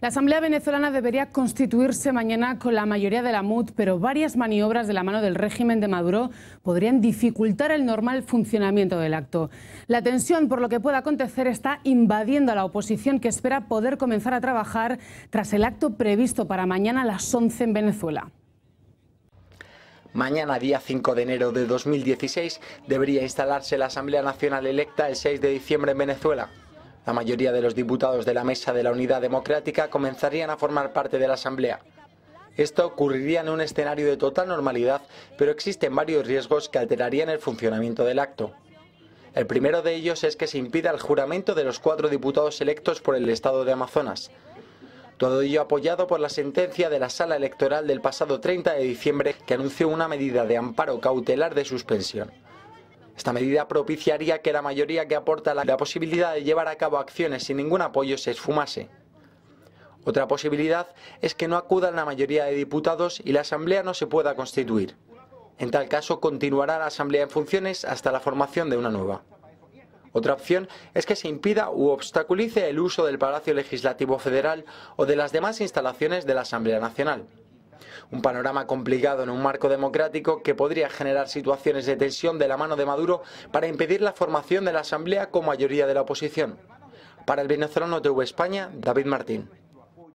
La Asamblea venezolana debería constituirse mañana con la mayoría de la MUD, pero varias maniobras de la mano del régimen de Maduro podrían dificultar el normal funcionamiento del acto. La tensión por lo que pueda acontecer está invadiendo a la oposición que espera poder comenzar a trabajar tras el acto previsto para mañana a las 11 en Venezuela. Mañana, día 5 de enero de 2016, debería instalarse la Asamblea Nacional electa el 6 de diciembre en Venezuela. La mayoría de los diputados de la Mesa de la Unidad Democrática comenzarían a formar parte de la Asamblea. Esto ocurriría en un escenario de total normalidad, pero existen varios riesgos que alterarían el funcionamiento del acto. El primero de ellos es que se impida el juramento de los cuatro diputados electos por el Estado de Amazonas. Todo ello apoyado por la sentencia de la sala electoral del pasado 30 de diciembre que anunció una medida de amparo cautelar de suspensión. Esta medida propiciaría que la mayoría que aporta la posibilidad de llevar a cabo acciones sin ningún apoyo se esfumase. Otra posibilidad es que no acudan la mayoría de diputados y la Asamblea no se pueda constituir. En tal caso, continuará la Asamblea en funciones hasta la formación de una nueva. Otra opción es que se impida u obstaculice el uso del Palacio Legislativo Federal o de las demás instalaciones de la Asamblea Nacional. Un panorama complicado en un marco democrático que podría generar situaciones de tensión de la mano de Maduro para impedir la formación de la Asamblea con mayoría de la oposición. Para el venezolano TV España, David Martín.